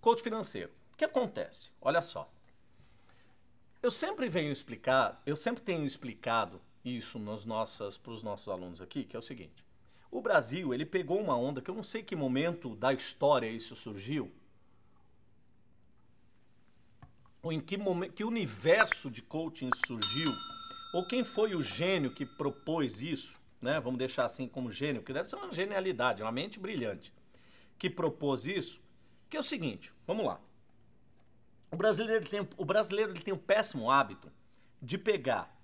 Coach financeiro. O que acontece? Olha só. Eu sempre venho explicar, eu sempre tenho explicado isso nas nossas para os nossos alunos aqui, que é o seguinte. O Brasil, ele pegou uma onda que eu não sei que momento da história isso surgiu, ou em que, momento, que universo de coaching surgiu, ou quem foi o gênio que propôs isso, né? Vamos deixar assim como gênio, que deve ser uma genialidade, uma mente brilhante, que propôs isso, que é o seguinte, vamos lá. O brasileiro ele tem, o brasileiro ele tem um péssimo hábito de pegar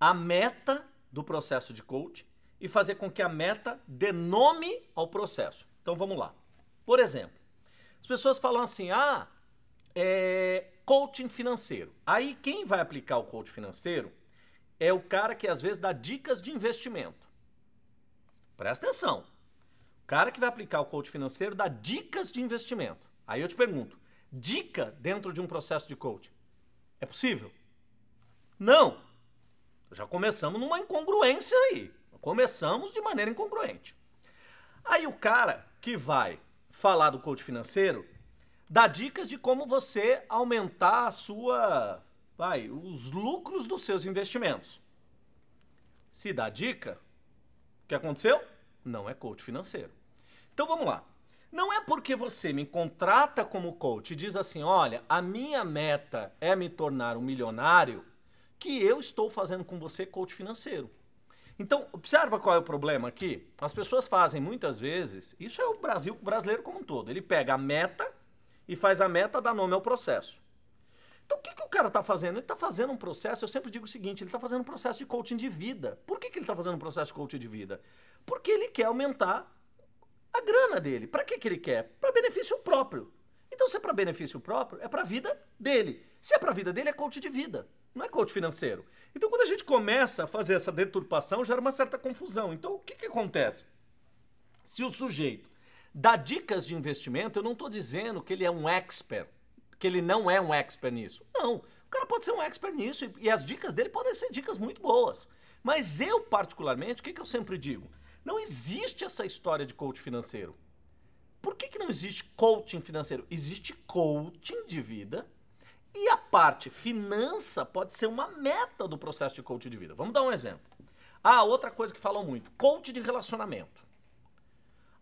a meta do processo de coach e fazer com que a meta dê nome ao processo. Então vamos lá. Por exemplo, as pessoas falam assim: ah, é coaching financeiro. Aí quem vai aplicar o coaching financeiro é o cara que às vezes dá dicas de investimento. Presta atenção. O cara que vai aplicar o coaching financeiro dá dicas de investimento. Aí eu te pergunto: dica dentro de um processo de coaching é possível? Não. Já começamos numa incongruência aí. Começamos de maneira incongruente. Aí o cara que vai falar do coach financeiro dá dicas de como você aumentar a sua, vai, os lucros dos seus investimentos. Se dá dica, o que aconteceu? Não é coach financeiro. Então vamos lá. Não é porque você me contrata como coach e diz assim: olha, a minha meta é me tornar um milionário, que eu estou fazendo com você coach financeiro. Então, observa qual é o problema aqui. As pessoas fazem muitas vezes, isso é o Brasil o brasileiro como um todo. Ele pega a meta e faz a meta dar nome ao processo. Então, o que, que o cara está fazendo? Ele está fazendo um processo, eu sempre digo o seguinte, ele está fazendo um processo de coaching de vida. Por que, que ele está fazendo um processo de coaching de vida? Porque ele quer aumentar a grana dele. Para que, que ele quer? Para benefício próprio. Então, se é para benefício próprio, é para a vida dele. Se é para a vida dele, é coach de vida, não é coach financeiro. Então, quando a gente começa a fazer essa deturpação, gera uma certa confusão. Então, o que, que acontece? Se o sujeito dá dicas de investimento, eu não estou dizendo que ele é um expert, que ele não é um expert nisso. Não, o cara pode ser um expert nisso e, e as dicas dele podem ser dicas muito boas. Mas eu, particularmente, o que, que eu sempre digo? Não existe essa história de coach financeiro. Por que, que não existe coaching financeiro? Existe coaching de vida e a parte finança pode ser uma meta do processo de coaching de vida. Vamos dar um exemplo. Ah, outra coisa que falam muito: coach de relacionamento.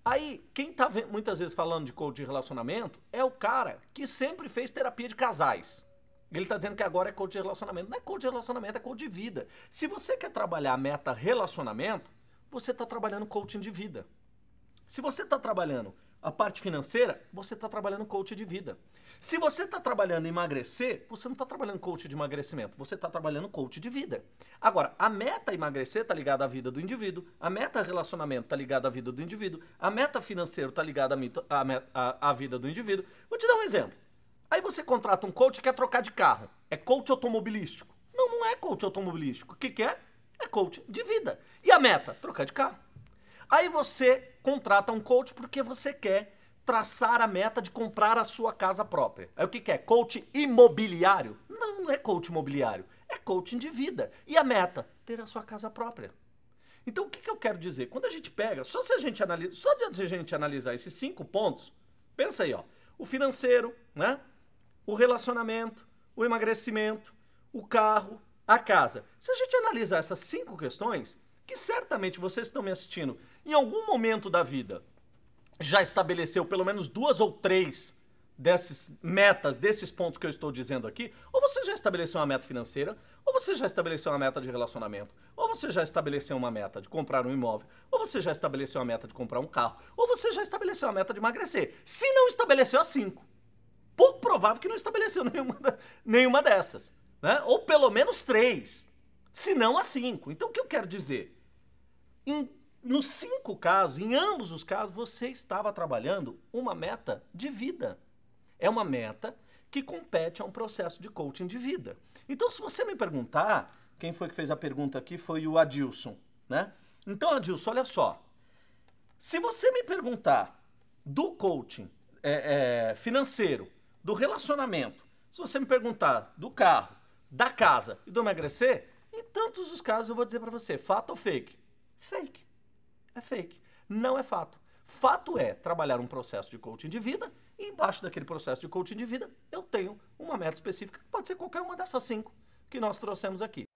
Aí, quem está muitas vezes falando de coach de relacionamento é o cara que sempre fez terapia de casais. Ele está dizendo que agora é coach de relacionamento. Não é coach de relacionamento, é coach de vida. Se você quer trabalhar a meta relacionamento, você está trabalhando coaching de vida. Se você está trabalhando a parte financeira, você está trabalhando coach de vida. Se você está trabalhando emagrecer, você não está trabalhando coach de emagrecimento, você está trabalhando coach de vida. Agora, a meta emagrecer está ligada à vida do indivíduo, a meta relacionamento está ligada à vida do indivíduo, a meta financeiro está ligada à, à, à vida do indivíduo. Vou te dar um exemplo. Aí você contrata um coach e quer trocar de carro. É coach automobilístico. Não, não é coach automobilístico. O que, que é? É coach de vida. E a meta? Trocar de carro. Aí você contrata um coach porque você quer traçar a meta de comprar a sua casa própria. Aí o que, que é? Coach imobiliário? Não, não é coach imobiliário. É coaching de vida. E a meta? Ter a sua casa própria. Então o que, que eu quero dizer? Quando a gente pega, só se a gente analisa, só de a gente analisar esses cinco pontos, pensa aí, ó. O financeiro, né? O relacionamento, o emagrecimento, o carro, a casa. Se a gente analisar essas cinco questões, que certamente vocês estão me assistindo, em algum momento da vida já estabeleceu pelo menos duas ou três dessas metas, desses pontos que eu estou dizendo aqui, ou você já estabeleceu uma meta financeira, ou você já estabeleceu uma meta de relacionamento, ou você já estabeleceu uma meta de comprar um imóvel, ou você já estabeleceu uma meta de comprar um carro, ou você já estabeleceu uma meta de emagrecer. Se não estabeleceu as é cinco, pouco provável que não estabeleceu nenhuma, nenhuma dessas né? ou pelo menos três, se não a cinco. Então o que eu quero dizer? Em, nos cinco casos, em ambos os casos, você estava trabalhando uma meta de vida. É uma meta que compete a um processo de coaching de vida. Então, se você me perguntar, quem foi que fez a pergunta aqui foi o Adilson, né? Então, Adilson, olha só. Se você me perguntar do coaching é, é, financeiro, do relacionamento, se você me perguntar do carro, da casa e do emagrecer, em tantos os casos eu vou dizer para você, fato ou fake? Fake. É fake. Não é fato. Fato é trabalhar um processo de coaching de vida e embaixo daquele processo de coaching de vida eu tenho uma meta específica, pode ser qualquer uma dessas cinco que nós trouxemos aqui.